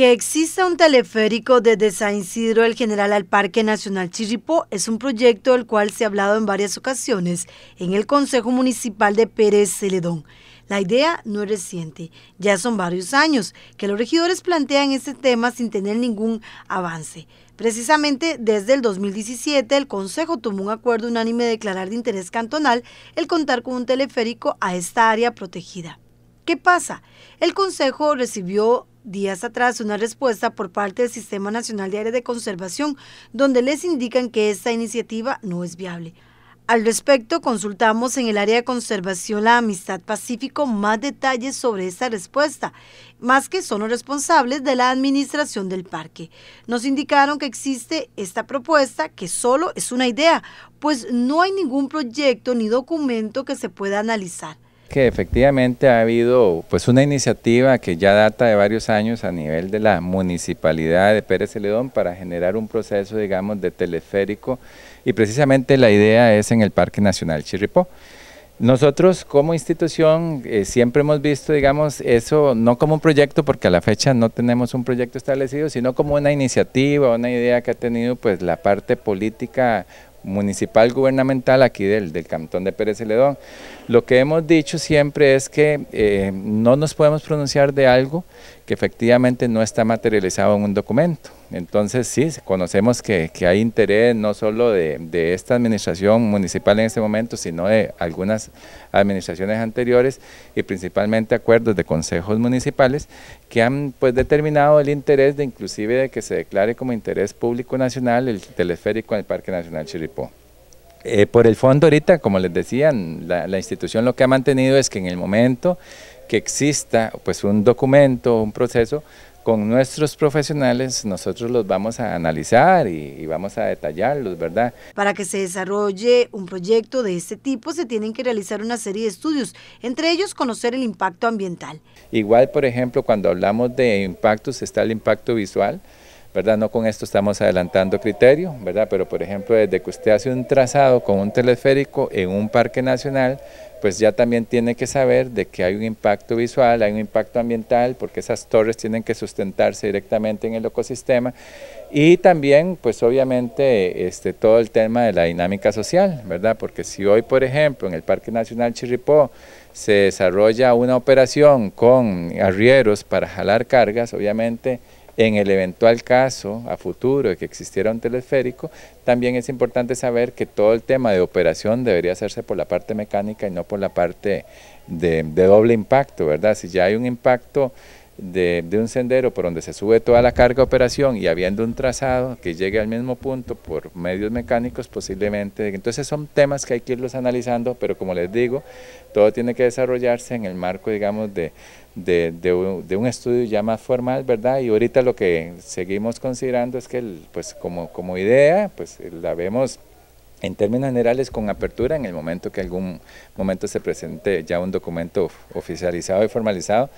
Que exista un teleférico desde San Isidro del General al Parque Nacional Chirripó es un proyecto del cual se ha hablado en varias ocasiones en el Consejo Municipal de Pérez Celedón. La idea no es reciente, ya son varios años que los regidores plantean este tema sin tener ningún avance. Precisamente desde el 2017 el Consejo tomó un acuerdo unánime de declarar de interés cantonal el contar con un teleférico a esta área protegida. ¿Qué pasa? El Consejo recibió días atrás una respuesta por parte del Sistema Nacional de Área de Conservación, donde les indican que esta iniciativa no es viable. Al respecto, consultamos en el área de conservación La Amistad Pacífico más detalles sobre esta respuesta, más que son los responsables de la administración del parque. Nos indicaron que existe esta propuesta, que solo es una idea, pues no hay ningún proyecto ni documento que se pueda analizar que efectivamente ha habido pues una iniciativa que ya data de varios años a nivel de la municipalidad de Pérez Celedón para generar un proceso, digamos, de teleférico y precisamente la idea es en el Parque Nacional Chirripó. Nosotros como institución eh, siempre hemos visto, digamos, eso no como un proyecto, porque a la fecha no tenemos un proyecto establecido, sino como una iniciativa, una idea que ha tenido pues la parte política municipal gubernamental aquí del, del Cantón de Pérez Celedón. Lo que hemos dicho siempre es que eh, no nos podemos pronunciar de algo que efectivamente no está materializado en un documento. Entonces sí, conocemos que, hay interés no solo de, esta administración municipal en este momento, sino de algunas administraciones anteriores y principalmente acuerdos de consejos municipales que han pues determinado el interés de inclusive de que se declare como interés público nacional el teleférico en el Parque Nacional Chiripó. Eh, por el fondo ahorita, como les decía, la, la institución lo que ha mantenido es que en el momento que exista pues un documento, un proceso, con nuestros profesionales nosotros los vamos a analizar y, y, vamos a detallarlos, ¿verdad? Para que se desarrolle un proyecto de este tipo se tienen que realizar una serie de estudios, entre ellos conocer el impacto ambiental. Igual, por ejemplo, cuando hablamos de impactos está el impacto visual, ¿verdad? No con esto estamos adelantando criterio, ¿verdad? Pero por ejemplo, desde que usted hace un trazado con un teleférico en un parque nacional, pues ya también tiene que saber de que hay un impacto visual, hay un impacto ambiental, porque esas torres tienen que sustentarse directamente en el ecosistema. Y también, pues obviamente, este, todo el tema de la dinámica social, ¿verdad? Porque si hoy, por ejemplo, en el Parque Nacional Chirripó se desarrolla una operación con arrieros para jalar cargas, obviamente en el eventual caso a futuro de que existiera un teleférico, también es importante saber que todo el tema de operación debería hacerse por la parte mecánica y no por la parte de, de doble impacto, ¿verdad? Si ya hay un impacto de, un sendero por donde se sube toda la carga de operación y habiendo un trazado que llegue al mismo punto por medios mecánicos posiblemente. Entonces son temas que hay que irlos analizando, pero como les digo, todo tiene que desarrollarse en el marco, digamos, de, un, estudio ya más formal, ¿verdad? Y ahorita lo que seguimos considerando es que, pues como, como idea, pues la vemos en términos generales con apertura en el momento que algún momento se presente ya un documento oficializado y formalizado,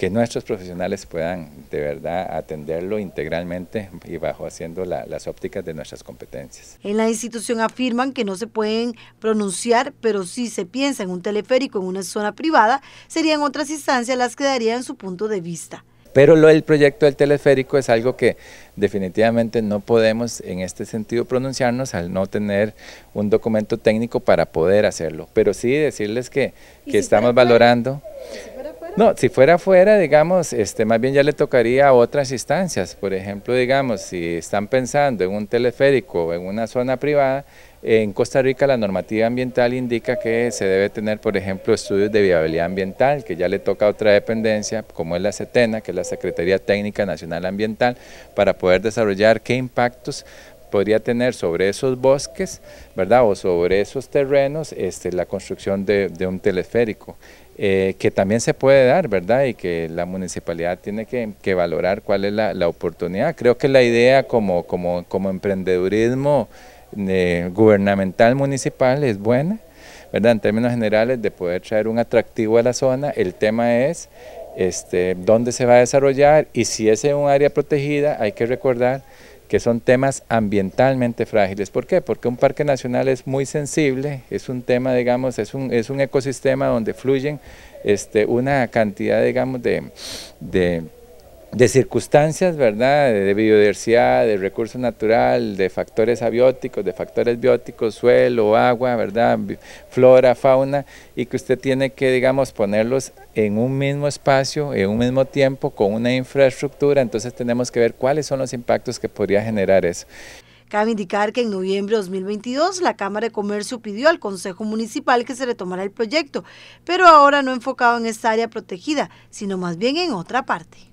que nuestros profesionales puedan de verdad atenderlo integralmente y bajo haciendo las ópticas de nuestras competencias. En la institución afirman que no se pueden pronunciar, pero si se piensa en un teleférico en una zona privada, serían otras instancias las que darían su punto de vista. Pero lo del proyecto del teleférico es algo que definitivamente no podemos en este sentido pronunciarnos al no tener un documento técnico para poder hacerlo. Pero sí decirles que, estamos valorando, no, si fuera fuera, digamos, este, más bien ya le tocaría a otras instancias. Por ejemplo, digamos, si están pensando en un teleférico o en una zona privada, en Costa Rica la normativa ambiental indica que se debe tener, por ejemplo, estudios de viabilidad ambiental, que ya le toca a otra dependencia, como es la CETENA, que es la Secretaría Técnica Nacional Ambiental, para poder desarrollar qué impactos podría tener sobre esos bosques, ¿verdad? O sobre esos terrenos, este, la construcción de, un teleférico, eh, que también se puede dar, ¿verdad? Y que la municipalidad tiene que, valorar cuál es la, oportunidad. Creo que la idea como, emprendedurismo eh, gubernamental municipal es buena, ¿verdad? En términos generales, de poder traer un atractivo a la zona, el tema es este, dónde se va a desarrollar y si es un área protegida, hay que recordar que son temas ambientalmente frágiles. ¿Por qué? Porque un parque nacional es muy sensible, es un tema, digamos, es un, es un ecosistema donde fluyen este, una cantidad, digamos, de, de de circunstancias, ¿verdad? De biodiversidad, de recurso natural, de factores abióticos, de factores bióticos, suelo, agua, ¿verdad? Flora, fauna, y que usted tiene que, digamos, ponerlos en un mismo espacio, en un mismo tiempo, con una infraestructura, entonces tenemos que ver cuáles son los impactos que podría generar eso. Cabe indicar que en noviembre de 2022 la Cámara de Comercio pidió al Consejo Municipal que se retomara el proyecto, pero ahora no enfocado en esta área protegida, sino más bien en otra parte.